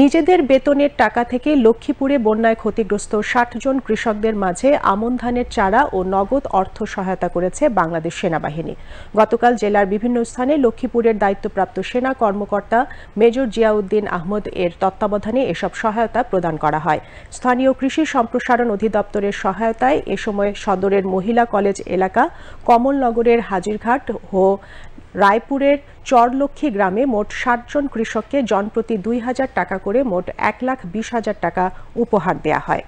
নিজেদের বেতনের টাকা থেকে লক্ষ্মীপুরে বন্যায় ক্ষতিগ্রস্ত ষাট জন কৃষকদের মাঝে আমন ধানের চারা ও নগদ অর্থ সহায়তা করেছে বাংলাদেশ সেনাবাহিনী গতকাল জেলার বিভিন্ন স্থানে লক্ষ্মীপুরের দায়িত্বপ্রাপ্ত সেনা কর্মকর্তা মেজর জিয়াউদ্দিন আহমদ এর তত্ত্বাবধানে এসব সহায়তা প্রদান করা হয় স্থানীয় কৃষি সম্প্রসারণ অধিদপ্তরের সহায়তায় এ সময় সদরের মহিলা কলেজ এলাকা কমলনগরের হাজিরঘাট ও রায়পুরের চরলক্ষ্মী গ্রামে মোট ষাটজন কৃষককে জনপ্রতি দুই হাজার টাকা করে মোট এক লাখ বিশ হাজার টাকা উপহার দেয়া হয়